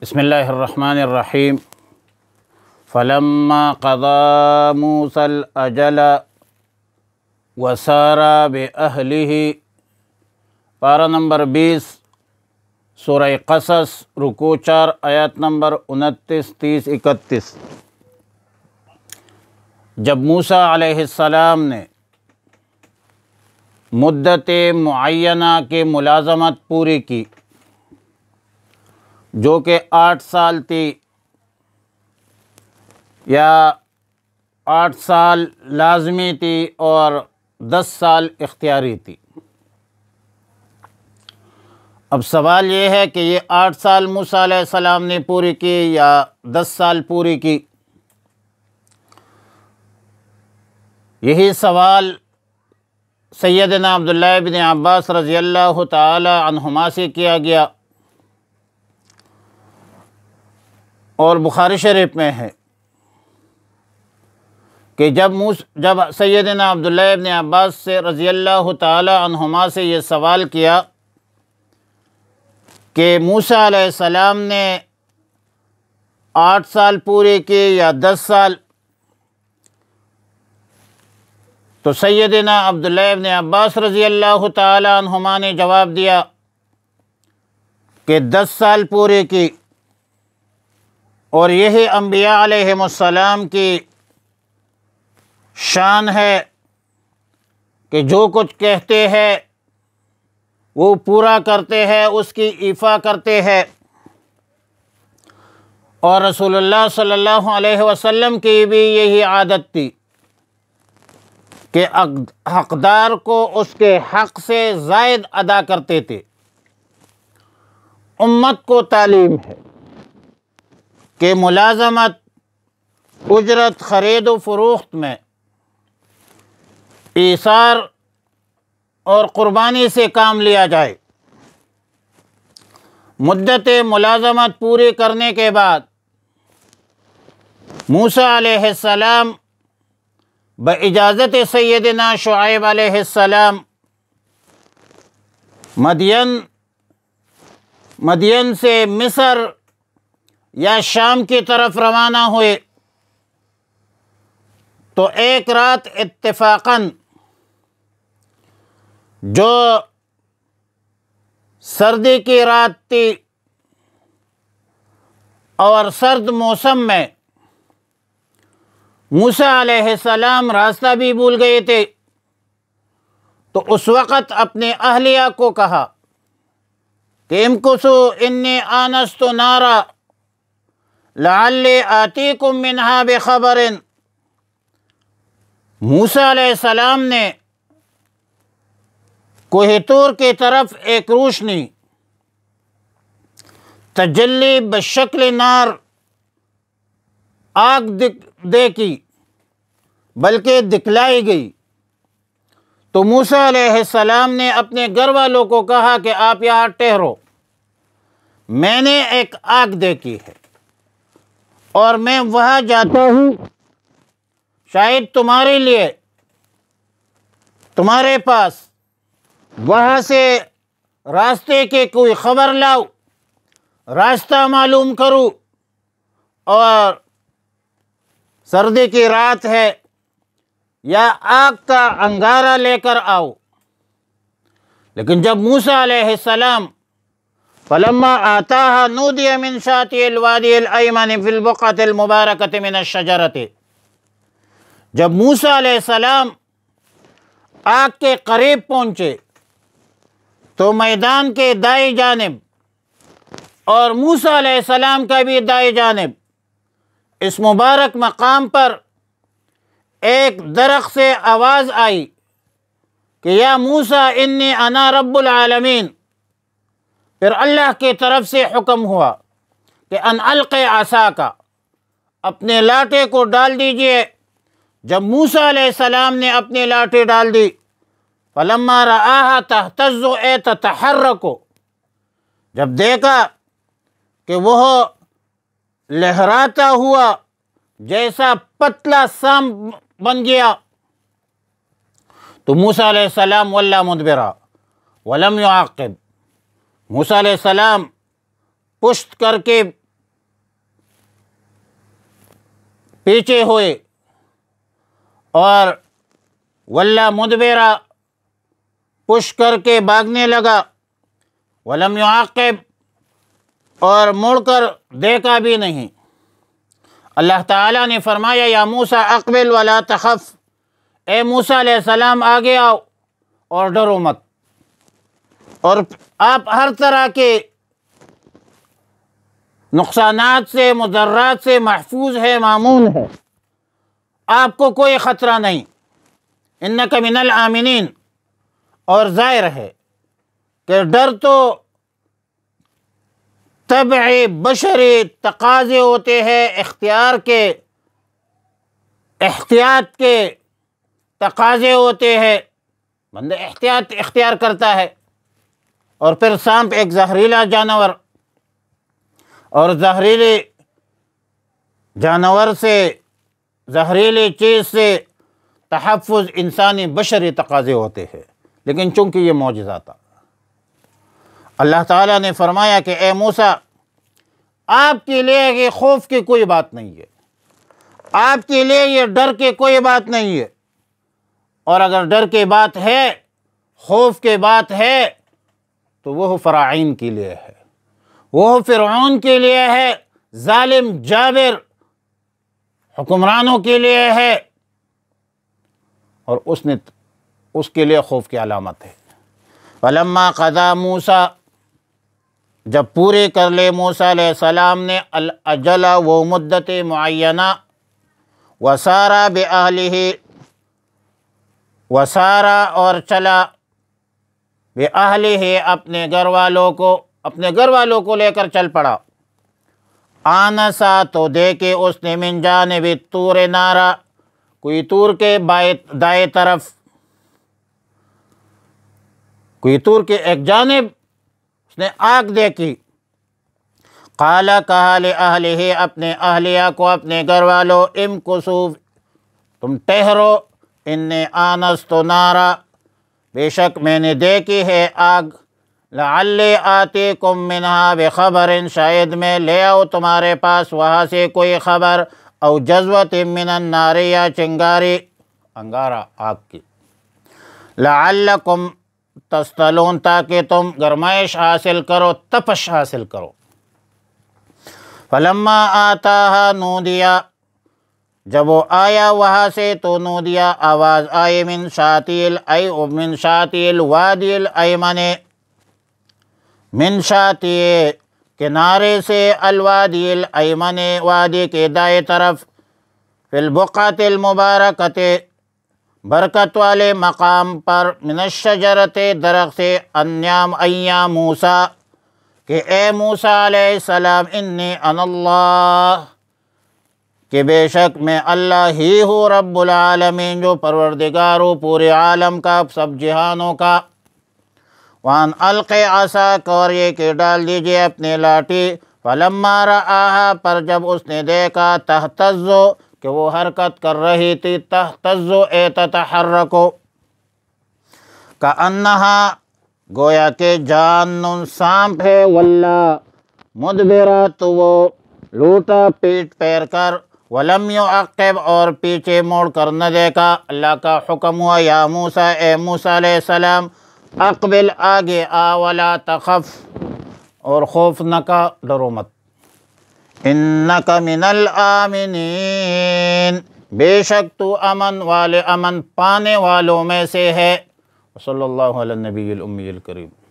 بسم اللہ الرحمن الرحیم فلما قداموصل موسی و وسار بہلی پارہ نمبر بیس سورہ قصص رکو چار آیت نمبر انتیس تیس اکتیس جب موسیٰ علیہ السلام نے مدت معینہ کی ملازمت پوری کی جو کہ آٹھ سال تھی یا آٹھ سال لازمی تھی اور دس سال اختیاری تھی اب سوال یہ ہے کہ یہ آٹھ سال موسیٰ علیہ السلام نے پوری کی یا دس سال پوری کی یہی سوال سیدنا عبداللہ بن عباس رضی اللہ تعالی عنہما سے کیا گیا اور بخار شریف میں ہے کہ جب موس جب سیدنا عبداللہ عباس سے رضی اللہ تعالی عنہما سے یہ سوال کیا کہ موسیٰ علیہ السلام نے آٹھ سال پورے کیے یا دس سال تو سیدنا عبداللہ ابن عباس رضی اللہ تعالی عنہما نے جواب دیا کہ دس سال پورے کی اور یہی انبیاء علیہ السلام کی شان ہے کہ جو کچھ کہتے ہیں وہ پورا کرتے ہیں اس کی ایفا کرتے ہیں اور رسول اللہ صلی اللہ علیہ وسلم کی بھی یہی عادت تھی کہ حقدار کو اس کے حق سے زائد ادا کرتے تھے امت کو تعلیم ہے کہ ملازمت اجرت خرید و فروخت میں ایثار اور قربانی سے کام لیا جائے مدت ملازمت پوری کرنے کے بعد موسیٰ علیہ السلام با اجازت سیدنا شعیب علیہ السلام مدین مدین سے مصر یا شام کی طرف روانہ ہوئے تو ایک رات اتفاقاً جو سردی کی رات تھی اور سرد موسم میں موسیٰ علیہ السلام راستہ بھی بھول گئے تھے تو اس وقت اپنے اہلیہ کو کہا کہ امکسو انی تو نارا لعلی آتیکم منہا بخبر موسیٰ علیہ السلام نے کوہتور کی طرف ایک روشنی تجلی بشکل نار آگ دیکھی بلکہ دکھلائی گئی تو موسیٰ علیہ السلام نے اپنے گھر والوں کو کہا کہ آپ یہاں ٹہرو میں نے ایک آگ دیکھی ہے اور میں وہاں جاتا ہوں شاید تمہارے لیے تمہارے پاس وہاں سے راستے کے کوئی خبر لاؤ راستہ معلوم کرو اور سردی کی رات ہے یا آگ کا انگارہ لے کر آؤ لیکن جب موسیٰ علیہ السلام پلما آتا نود امنساط الوادی من شجارتِ جب موسیٰ علیہ السلام آگ کے قریب پہنچے تو میدان کے دائیں جانب اور موسیٰ علیہ السلام کا بھی دائیں جانب اس مبارک مقام پر ایک درخت سے آواز آئی کہ یا موسیٰ انی انا رب العالمین پھر اللہ کے طرف سے حکم ہوا کہ ان الق آسا کا اپنے لاٹے کو ڈال دیجئے جب موسا علیہ السلام نے اپنی لاٹھی ڈال دی فلما رآہا تحتز اے تتحرکو جب دیکھا کہ وہ لہراتا ہوا جیسا پتلا سام بن گیا تو موسیٰ علیہ السلام واللہ مدبرہ ولم والاقب موسیٰ علیہ السلام پشت کر کے پیچھے ہوئے اور ولہ مدبیرا پشت کر کے بھاگنے لگا ولم یعاقب اور مڑ کر دیکھا بھی نہیں اللہ تعالیٰ نے فرمایا یا موسا اقبل ولا تخف اے موسا علیہ السلام آگے آؤ اور ڈرو مت اور آپ ہر طرح کے نقصانات سے مضرات سے محفوظ ہے معمون ہے آپ کو کوئی خطرہ نہیں من الامنین اور ظاہر ہے کہ ڈر تو طبع بشر تقاضے ہوتے ہیں اختیار کے احتیاط کے تقاضے ہوتے ہیں بندہ احتیاط اختیار کرتا ہے اور پھر سانپ ایک زہریلا جانور اور زہریلے جانور سے زہریلے چیز سے تحفظ انسانی بشری تقاضے ہوتے ہیں لیکن چونکہ یہ معجزہ تھا اللہ تعالیٰ نے فرمایا کہ اے موسا آپ کے لیے یہ خوف کی کوئی بات نہیں ہے آپ کے لیے یہ ڈر کی کوئی بات نہیں ہے اور اگر ڈر کی بات ہے خوف کی بات ہے تو وہ فرعین کے لیے ہے وہ فرعون کے لیے ہے ظالم جابر حکمرانوں کے لیے ہے اور اس نے اس کے لیے خوف کی علامت ہے علامہ خزاں موسا جب پورے کر لے موسیٰ علیہ السلام نے الجلا و مدت معینہ وسارا بہلی وسارا اور چلا بے اہل ہے اپنے گھر والوں کو اپنے گھر والوں کو لے کر چل پڑا آنسا آ تو دیکھے اس نے من جانب تور نارا کوئی تور کے بائیں دائیں طرف کوئی تور کے ایک جانب اس نے آگ دیکھی قالا کہا لے اہل ہے اپنے اہلیہ کو اپنے گھر والوں ام کسوف تم ٹہرو ان نے آنس تو نارا بے شک میں نے دیکھی ہے آگ لعل آتی کم منہا بے خبر شاید میں لے آؤ تمہارے پاس وہاں سے کوئی خبر او جذوت من النار یا چنگاری انگارہ آگ کی لعلکم تستلون تاکہ تم گرمائش حاصل کرو تپش حاصل کرو فلما آتا نودیا جب وہ آیا وہاں سے تو نو دیا آواز آئے من من المن شاطی الواد من کے کنارے سے الوادل وادی کے دائیں طرف فی البقات المبارکت برکت والے مقام پر من الشجرت درخت انیام ایام موسیٰ کہ اے موسیٰ علیہ السلام انی ان اللہ کہ بے شک میں اللہ ہی ہوں رب العالمین جو پروردگار ہوں پورے عالم کا سب جہانوں کا وان اور یہ کہ ڈال دیجئے اپنی لاٹھی فلما رآہا پر جب اس نے دیکھا تحتزو کہ وہ حرکت کر رہی تھی تحتزو اے تتحرکو کا انہا گویا کہ جان سانپ ہے واللہ مدبرہ تو وہ لوٹا پیٹ پیر کر ولم یعقب اور پیچھے موڑ کر نہ دیکھا اللہ کا حکم ہوا یا موسیٰ اے موسیٰ علیہ السلام اقبل آگے آولا تخف اور خوف انکا من الامنین بے شک تو امن والے امن پانے والوں میں سے ہے صلی اللہ علیہ نبی الامی الکریم